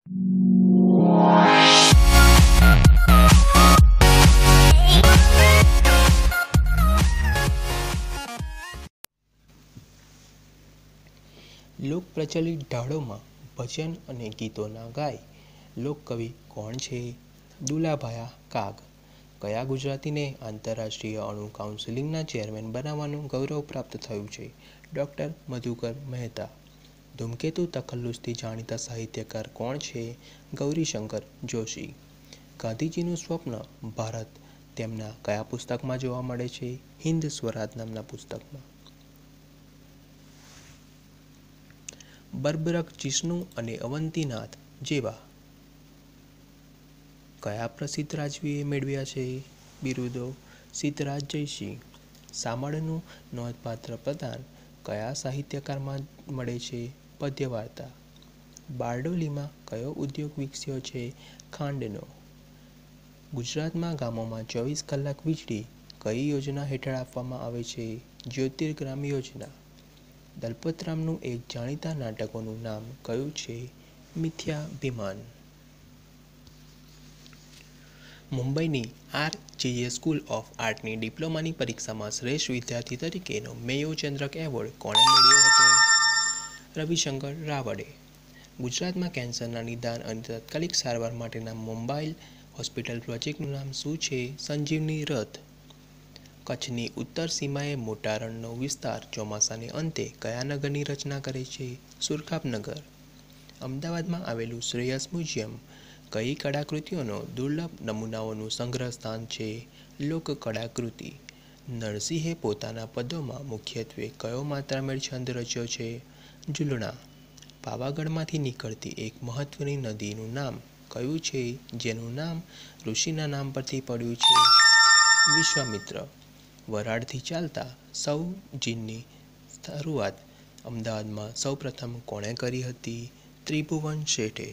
લોક પ્રચલિત ઢાળોમાં ભજન અને ગીતોના ના ગાય લોકકવિ કોણ છે દુલાભાયા કાગ કયા ગુજરાતીને આંતરરાષ્ટ્રીય અણુ કાઉન્સિલિંગના ચેરમેન બનાવવાનું ગૌરવ પ્રાપ્ત થયું છે ડૉક્ટર મધુકર મહેતા ધૂમકેતુ તખલ્લુસથી જાણીતા સાહિત્યકાર કોણ છે ગૌરીશંકર જોશી ગાંધીજીનું સ્વપ્ન ભારત તેમના કયા પુસ્તકમાં જોવા મળે છે હિન્દ સ્વરાજ નામના પુસ્તકમાં બર્બરક જિષ્ણુ અને અવંતીનાથ જેવા કયા પ્રસિદ્ધ રાજવીએ મેળવ્યા છે બિરુદો સિદ્ધરાજ જયસિંહ શામળનું નોંધપાત્ર પ્રદાન કયા સાહિત્યકારમાં મળે છે પદ્ય વાર્તા બારડોલીમાં કયો ઉદ્યોગ વિકસ્યો છે ખાંડનો ગુજરાતમાં ગામોમાં ચોવીસ કલાક વીજળી કઈ યોજના હેઠળ આપવામાં આવે છે જ્યોતિર્ગ્રામ યોજના દલપતરામનું એક જાણીતા નાટકોનું નામ કયું છે મિથ્યાભિમાન મુંબઈની આર જીએ સ્કૂલ ઓફ આર્ટની ડિપ્લોમાની પરીક્ષામાં શ્રેષ્ઠ વિદ્યાર્થી તરીકેનો મેયો ચંદ્રક એવોર્ડ કોણે મળ્યો હતો રવિશંકર રાવડે ગુજરાતમાં કેન્સરના નિદાન અને તાત્કાલિક સારવાર માટેના મોબાઈલ હોસ્પિટલ પ્રોજેક્ટનું નામ શું છે સંજીવની રથ કચ્છની ઉત્તર સીમાએ મોટા રણનો વિસ્તાર ચોમાસાને અંતે કયા નગરની રચના કરે છે સુરખાબનગર અમદાવાદમાં આવેલું શ્રેયસ મ્યુઝિયમ કઈ કળાકૃતિઓનો દુર્લભ નમૂનાઓનું સંગ્રહ સ્થાન છે લોક કળાકૃતિ નરસિંહે પોતાના પદોમાં મુખ્યત્વે કયો માત્રામેળ છંદ રચ્યો છે ઝુલણા પાવાગઢમાંથી નીકળતી એક મહત્વની નદીનું નામ કયું છે જેનું નામ ઋષિના નામ પરથી પડ્યું છે વિશ્વામિત્ર વરાળથી ચાલતા સૌ જીનની શરૂઆત અમદાવાદમાં સૌપ્રથમ કોણે કરી હતી ત્રિભુવન શેઠે